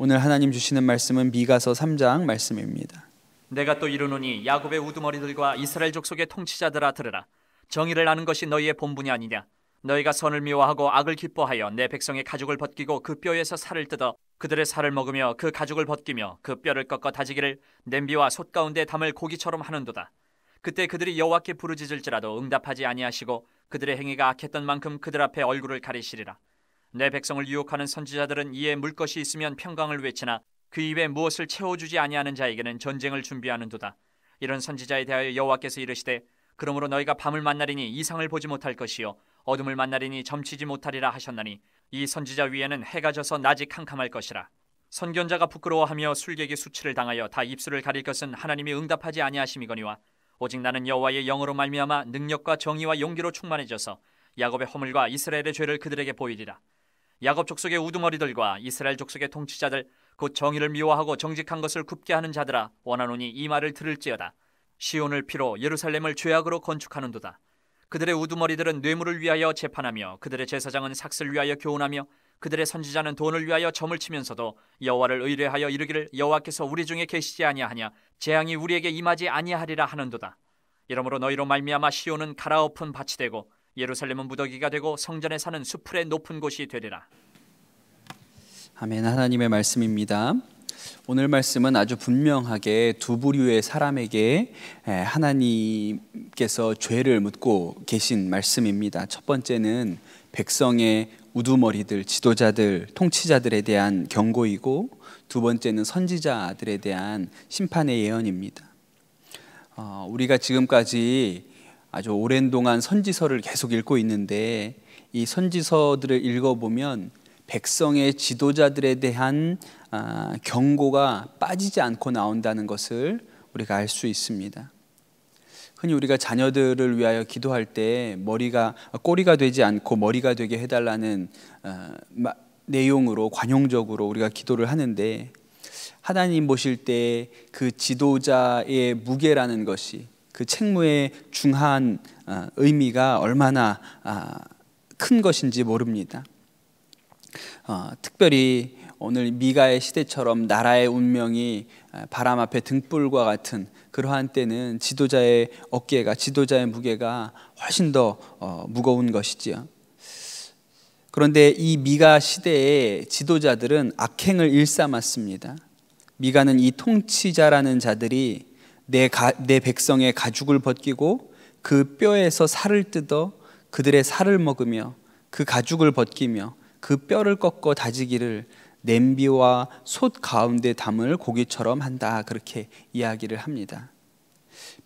오늘 하나님 주시는 말씀은 미가서 3장 말씀입니다. 내가 또 이르노니 야곱의 우두머리들과 이스라엘 족속의 통치자들아 들으라 정의를 아는 것이 너희의 본분이 아니냐 너희가 선을 미워하고 악을 기뻐하여 내 백성의 가죽을 벗기고 그 뼈에서 살을 뜯어 그들의 살을 먹으며 그 가죽을 벗기며 그 뼈를 꺾어 다지기를 냄비와 솥 가운데 담을 고기처럼 하는도다 그때 그들이 여호와께 부르짖을지라도 응답하지 아니하시고 그들의 행위가 악했던 만큼 그들 앞에 얼굴을 가리시리라 내 백성을 유혹하는 선지자들은 이에 물 것이 있으면 평강을 외치나 그 입에 무엇을 채워주지 아니하는 자에게는 전쟁을 준비하는도다. 이런 선지자에 대하여 여호와께서 이르시되 그러므로 너희가 밤을 만나리니 이상을 보지 못할 것이요 어둠을 만나리니 점치지 못하리라 하셨나니 이 선지자 위에는 해가 져서 낮이 캄캄할 것이라. 선견자가 부끄러워하며 술객이 수치를 당하여 다 입술을 가릴 것은 하나님이 응답하지 아니하심이거니와 오직 나는 여호와의 영으로 말미암아 능력과 정의와 용기로 충만해져서 야곱의 허물과 이스라엘의 죄를 그들에게 보이리라. 야곱 족속의 우두머리들과 이스라엘 족속의 통치자들 곧 정의를 미워하고 정직한 것을 굽게 하는 자들아 원하노니 이 말을 들을지어다 시온을 피로 예루살렘을 죄악으로 건축하는도다 그들의 우두머리들은 뇌물을 위하여 재판하며 그들의 제사장은 삭슬 위하여 교훈하며 그들의 선지자는 돈을 위하여 점을 치면서도 여호와를 의뢰하여 이르기를 여호와께서 우리 중에 계시지 아니하냐 재앙이 우리에게 임하지 아니하리라 하는도다 이러므로 너희로 말미암아 시온은 갈아엎은 밭이 되고 예루살렘은 무더기가 되고 성전에 사는 수풀의 높은 곳이 되리라. 아멘 하나님의 말씀입니다. 오늘 말씀은 아주 분명하게 두 부류의 사람에게 하나님께서 죄를 묻고 계신 말씀입니다. 첫 번째는 백성의 우두머리들, 지도자들, 통치자들에 대한 경고이고 두 번째는 선지자들에 대한 심판의 예언입니다. 어, 우리가 지금까지 아주 오랜 동안 선지서를 계속 읽고 있는데 이 선지서들을 읽어보면 백성의 지도자들에 대한 아, 경고가 빠지지 않고 나온다는 것을 우리가 알 수 있습니다. 흔히 우리가 자녀들을 위하여 기도할 때 머리가 꼬리가 되지 않고 머리가 되게 해달라는 아, 내용으로 관용적으로 우리가 기도를 하는데 하나님 보실 때 그 지도자의 무게라는 것이 그 책무의 중한 어, 의미가 얼마나 아, 큰 것인지 모릅니다. 어, 특별히 오늘 미가의 시대처럼 나라의 운명이 아, 바람 앞에 등불과 같은 그러한 때는 지도자의 어깨가 지도자의 무게가 훨씬 더 어, 무거운 것이지요. 그런데 이 미가 시대의 지도자들은 악행을 일삼았습니다. 미가는 이 통치자라는 자들이 내, 가, 내 백성의 가죽을 벗기고 그 뼈에서 살을 뜯어 그들의 살을 먹으며 그 가죽을 벗기며 그 뼈를 꺾어 다지기를 냄비와 솥 가운데 담을 고기처럼 한다 그렇게 이야기를 합니다.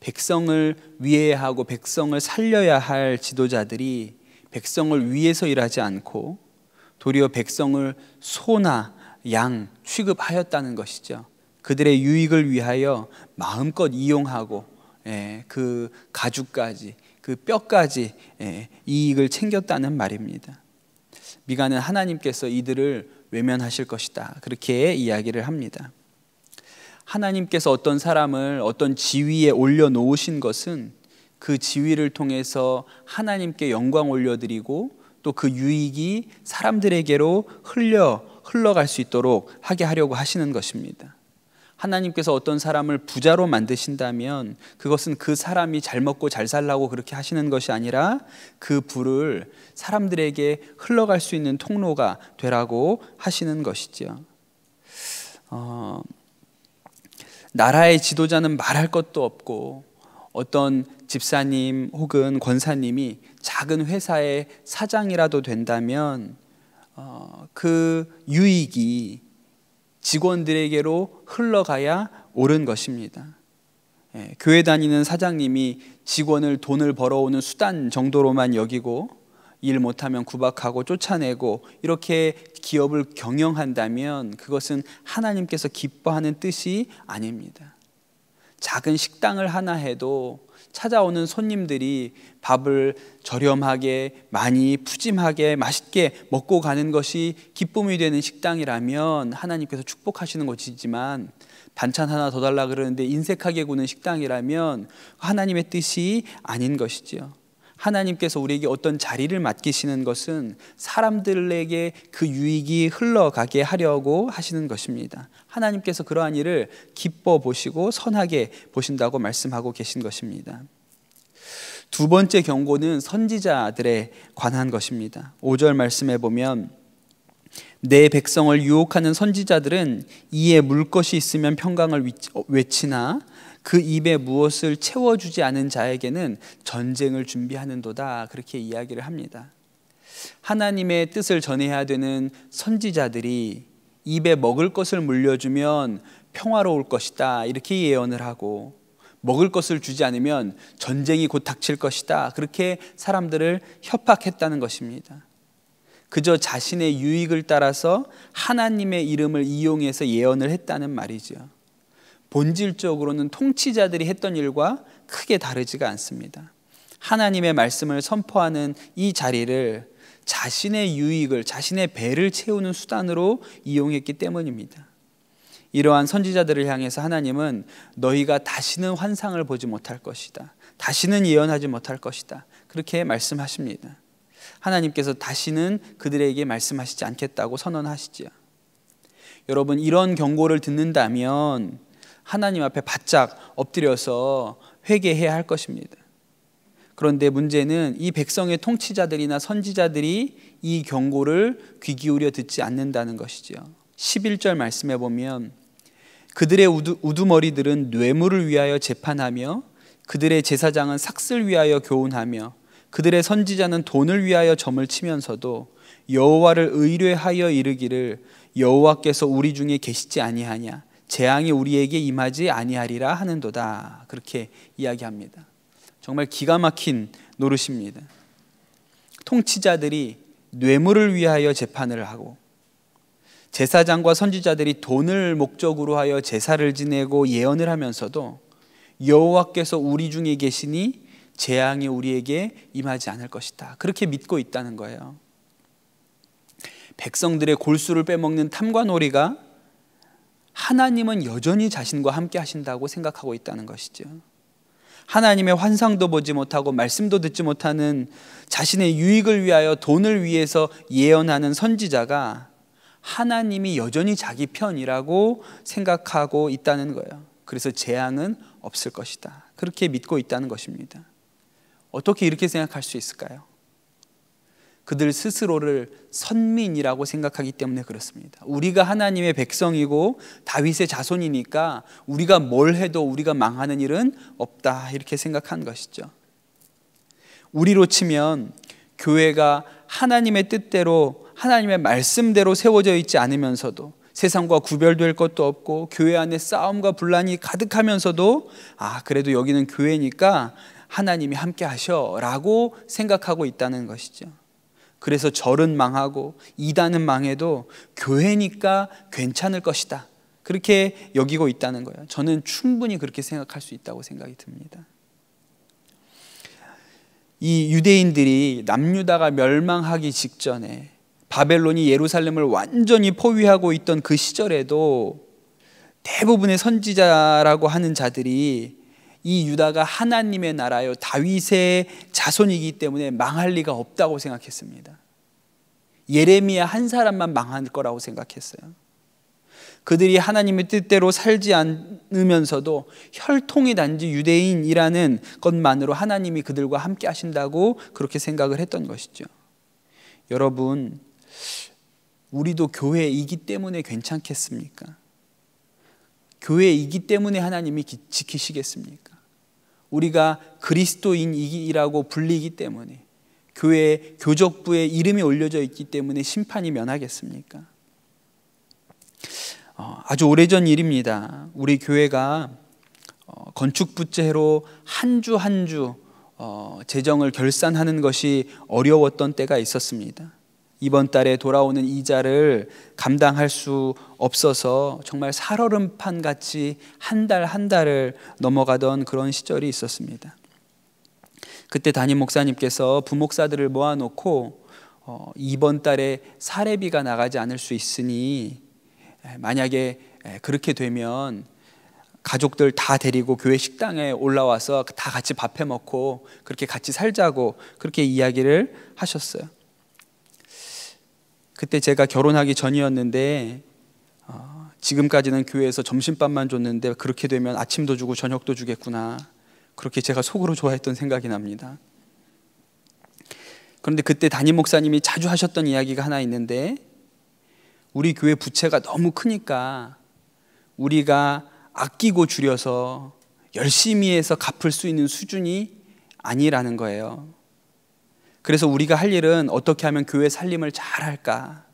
백성을 위해하고 백성을 살려야 할 지도자들이 백성을 위해서 일하지 않고 도리어 백성을 소나 양 취급하였다는 것이죠. 그들의 유익을 위하여 마음껏 이용하고 예, 그 가죽까지 그 뼈까지 예, 이익을 챙겼다는 말입니다. 미가는 하나님께서 이들을 외면하실 것이다. 그렇게 이야기를 합니다. 하나님께서 어떤 사람을 어떤 지위에 올려놓으신 것은 그 지위를 통해서 하나님께 영광 올려드리고 또 그 유익이 사람들에게로 흘려 흘러갈 수 있도록 하게 하려고 하시는 것입니다. 하나님께서 어떤 사람을 부자로 만드신다면 그것은 그 사람이 잘 먹고 잘 살라고 그렇게 하시는 것이 아니라 그 부를 사람들에게 흘러갈 수 있는 통로가 되라고 하시는 것이죠. 어, 나라의 지도자는 말할 것도 없고 어떤 집사님 혹은 권사님이 작은 회사의 사장이라도 된다면 어, 그 유익이 직원들에게로 흘러가야 옳은 것입니다. 예, 교회 다니는 사장님이 직원을 돈을 벌어오는 수단 정도로만 여기고 일 못하면 구박하고 쫓아내고 이렇게 기업을 경영한다면 그것은 하나님께서 기뻐하는 뜻이 아닙니다. 작은 식당을 하나 해도 찾아오는 손님들이 밥을 저렴하게 많이 푸짐하게 맛있게 먹고 가는 것이 기쁨이 되는 식당이라면 하나님께서 축복하시는 것이지만 반찬 하나 더 달라 그러는데 인색하게 구는 식당이라면 하나님의 뜻이 아닌 것이지요. 하나님께서 우리에게 어떤 자리를 맡기시는 것은 사람들에게 그 유익이 흘러가게 하려고 하시는 것입니다. 하나님께서 그러한 일을 기뻐 보시고 선하게 보신다고 말씀하고 계신 것입니다. 두 번째 경고는 선지자들에 관한 것입니다. 5절 말씀해 보면 내 백성을 유혹하는 선지자들은 이에 물 것이 있으면 평강을 어, 외치나 그 입에 무엇을 채워주지 않은 자에게는 전쟁을 준비하는도다. 그렇게 이야기를 합니다. 하나님의 뜻을 전해야 되는 선지자들이 입에 먹을 것을 물려주면 평화로울 것이다. 이렇게 예언을 하고 먹을 것을 주지 않으면 전쟁이 곧 닥칠 것이다. 그렇게 사람들을 협박했다는 것입니다. 그저 자신의 유익을 따라서 하나님의 이름을 이용해서 예언을 했다는 말이죠. 본질적으로는 통치자들이 했던 일과 크게 다르지가 않습니다. 하나님의 말씀을 선포하는 이 자리를 자신의 유익을, 자신의 배를 채우는 수단으로 이용했기 때문입니다. 이러한 선지자들을 향해서 하나님은 너희가 다시는 환상을 보지 못할 것이다. 다시는 예언하지 못할 것이다. 그렇게 말씀하십니다. 하나님께서 다시는 그들에게 말씀하시지 않겠다고 선언하시지요. 여러분, 이런 경고를 듣는다면 하나님 앞에 바짝 엎드려서 회개해야 할 것입니다. 그런데 문제는 이 백성의 통치자들이나 선지자들이 이 경고를 귀 기울여 듣지 않는다는 것이지 11절 말씀해 보면 그들의 우두, 머리들은 뇌물을 위하여 재판하며 그들의 제사장은 삭슬 위하여 교훈하며 그들의 선지자는 돈을 위하여 점을 치면서도 여호와를 의뢰하여 이르기를 여호와께서 우리 중에 계시지 아니하냐 재앙이 우리에게 임하지 아니하리라 하는도다. 그렇게 이야기합니다. 정말 기가 막힌 노릇입니다. 통치자들이 뇌물을 위하여 재판을 하고 제사장과 선지자들이 돈을 목적으로 하여 제사를 지내고 예언을 하면서도 여호와께서 우리 중에 계시니 재앙이 우리에게 임하지 않을 것이다. 그렇게 믿고 있다는 거예요. 백성들의 골수를 빼먹는 탐관오리가 하나님은 여전히 자신과 함께 하신다고 생각하고 있다는 것이죠. 하나님의 환상도 보지 못하고 말씀도 듣지 못하는 자신의 유익을 위하여 돈을 위해서 예언하는 선지자가 하나님이 여전히 자기 편이라고 생각하고 있다는 거예요. 그래서 재앙은 없을 것이다. 그렇게 믿고 있다는 것입니다. 어떻게 이렇게 생각할 수 있을까요? 그들 스스로를 선민이라고 생각하기 때문에 그렇습니다. 우리가 하나님의 백성이고 다윗의 자손이니까 우리가 뭘 해도 우리가 망하는 일은 없다 이렇게 생각한 것이죠. 우리로 치면 교회가 하나님의 뜻대로 하나님의 말씀대로 세워져 있지 않으면서도 세상과 구별될 것도 없고 교회 안에 싸움과 분란이 가득하면서도 아 그래도 여기는 교회니까 하나님이 함께 하셔라고 생각하고 있다는 것이죠. 그래서 절은 망하고 이단은 망해도 교회니까 괜찮을 것이다. 그렇게 여기고 있다는 거예요. 저는 충분히 그렇게 생각할 수 있다고 생각이 듭니다. 이 유대인들이 남유다가 멸망하기 직전에 바벨론이 예루살렘을 완전히 포위하고 있던 그 시절에도 대부분의 선지자라고 하는 자들이 이 유다가 하나님의 나라요 다윗의 자손이기 때문에 망할 리가 없다고 생각했습니다. 예레미야 한 사람만 망할 거라고 생각했어요. 그들이 하나님의 뜻대로 살지 않으면서도 혈통이 단지 유대인이라는 것만으로 하나님이 그들과 함께 하신다고 그렇게 생각을 했던 것이죠. 여러분, 우리도 교회이기 때문에 괜찮겠습니까? 교회이기 때문에 하나님이 지키시겠습니까? 우리가 그리스도인이라고 불리기 때문에 교회 교적부에 이름이 올려져 있기 때문에 심판이 면하겠습니까? 어, 아주 오래전 일입니다. 우리 교회가 어, 건축 부채로 한 주 한주 한 주, 어, 재정을 결산하는 것이 어려웠던 때가 있었습니다. 이번 달에 돌아오는 이자를 감당할 수 없어서 정말 살얼음판 같이 한 달한 한 달을 넘어가던 그런 시절이 있었습니다. 그때 담임 목사님께서 부목사들을 모아놓고 어, 이번 달에 사례비가 나가지 않을 수 있으니 만약에 그렇게 되면 가족들 다 데리고 교회 식당에 올라와서 다 같이 밥해 먹고 그렇게 같이 살자고 그렇게 이야기를 하셨어요. 그때 제가 결혼하기 전이었는데 어, 지금까지는 교회에서 점심밥만 줬는데 그렇게 되면 아침도 주고 저녁도 주겠구나. 그렇게 제가 속으로 좋아했던 생각이 납니다. 그런데 그때 담임 목사님이 자주 하셨던 이야기가 하나 있는데 우리 교회 부채가 너무 크니까 우리가 아끼고 줄여서 열심히 해서 갚을 수 있는 수준이 아니라는 거예요. 그래서 우리가 할 일은 어떻게 하면 교회 살림을 잘 할까?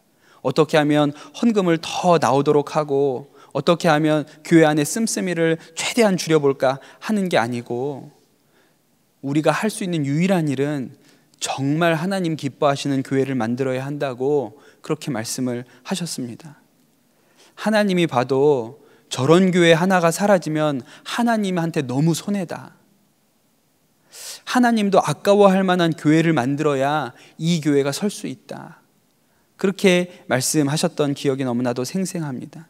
어떻게 하면 헌금을 더 나오도록 하고 어떻게 하면 교회 안에 씀씀이를 최대한 줄여볼까 하는 게 아니고 우리가 할 수 있는 유일한 일은 정말 하나님 기뻐하시는 교회를 만들어야 한다고 그렇게 말씀을 하셨습니다. 하나님이 봐도 저런 교회 하나가 사라지면 하나님한테 너무 손해다. 하나님도 아까워할 만한 교회를 만들어야 이 교회가 설 수 있다. 그렇게 말씀하셨던 기억이 너무나도 생생합니다.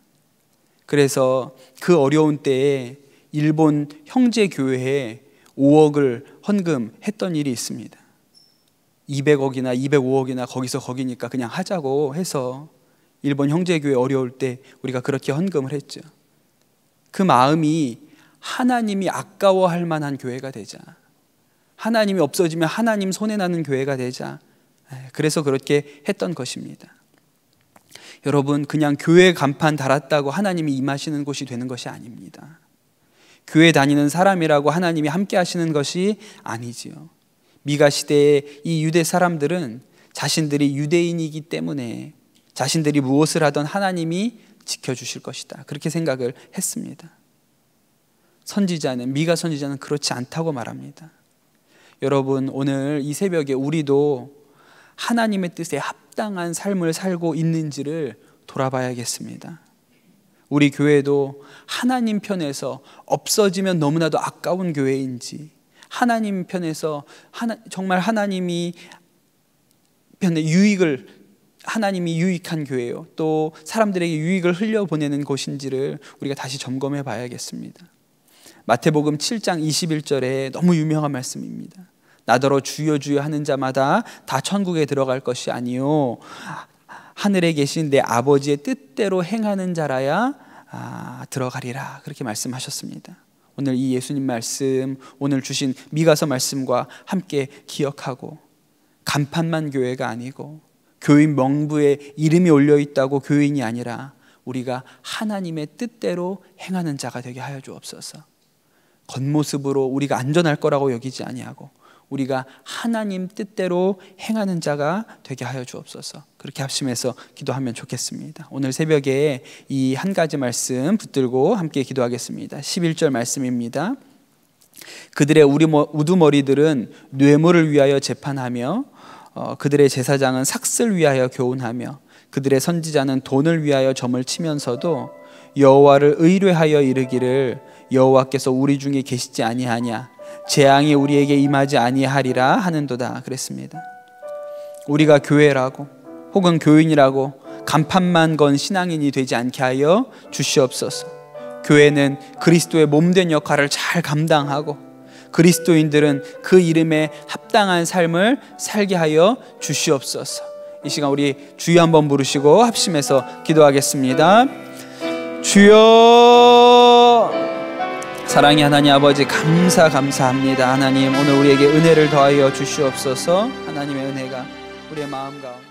그래서 그 어려운 때에 일본 형제 교회에 5억을 헌금했던 일이 있습니다. 200억이나 205억이나 거기서 거기니까 그냥 하자고 해서 일본 형제교회 어려울 때 우리가 그렇게 헌금을 했죠. 그 마음이 하나님이 아까워할 만한 교회가 되자. 하나님이 없어지면 하나님 손에나는 교회가 되자. 예, 그래서 그렇게 했던 것입니다. 여러분, 그냥 교회 간판 달았다고 하나님이 임하시는 곳이 되는 것이 아닙니다. 교회 다니는 사람이라고 하나님이 함께 하시는 것이 아니지요. 미가 시대의 이 유대 사람들은 자신들이 유대인이기 때문에 자신들이 무엇을 하던 하나님이 지켜주실 것이다. 그렇게 생각을 했습니다. 선지자는, 미가 선지자는 그렇지 않다고 말합니다. 여러분 오늘 이 새벽에 우리도 하나님의 뜻에 합당한 삶을 살고 있는지를 돌아봐야겠습니다. 우리 교회도 하나님 편에서 없어지면 너무나도 아까운 교회인지 하나님 편에서 하나, 정말 하나님이 편에 유익을 하나님이 유익한 교회요. 또 사람들에게 유익을 흘려보내는 곳인지를 우리가 다시 점검해 봐야겠습니다. 마태복음 7장 21절에 너무 유명한 말씀입니다. 나더러 주여 주여 하는 자마다 다 천국에 들어갈 것이 아니요 하늘에 계신 내 아버지의 뜻대로 행하는 자라야 아, 들어가리라 그렇게 말씀하셨습니다. 오늘 이 예수님 말씀, 오늘 주신 미가서 말씀과 함께 기억하고 간판만 교회가 아니고 교인 명부에 이름이 올려 있다고 교인이 아니라 우리가 하나님의 뜻대로 행하는 자가 되게 하여 주옵소서. 겉모습으로 우리가 안전할 거라고 여기지 아니하고 우리가 하나님 뜻대로 행하는 자가 되게 하여 주옵소서. 그렇게 합심해서 기도하면 좋겠습니다. 오늘 새벽에 이 한 가지 말씀 붙들고 함께 기도하겠습니다. 11절 말씀입니다. 그들의 우두머리들은 뇌물을 위하여 재판하며 어, 그들의 제사장은 삭슬 위하여 교훈하며 그들의 선지자는 돈을 위하여 점을 치면서도 여호와를 의뢰하여 이르기를 여호와께서 우리 중에 계시지 아니하냐 재앙이 우리에게 임하지 아니하리라 하는도다 그랬습니다. 우리가 교회라고 혹은 교인이라고 간판만 건 신앙인이 되지 않게 하여 주시옵소서. 교회는 그리스도의 몸된 역할을 잘 감당하고 그리스도인들은 그 이름에 합당한 삶을 살게 하여 주시옵소서. 이 시간 우리 주여 한번 부르시고 합심해서 기도하겠습니다. 주여 사랑의 하나님 아버지 감사 감사합니다. 하나님 오늘 우리에게 은혜를 더하여 주시옵소서. 하나님의 은혜가 우리의 마음 가운데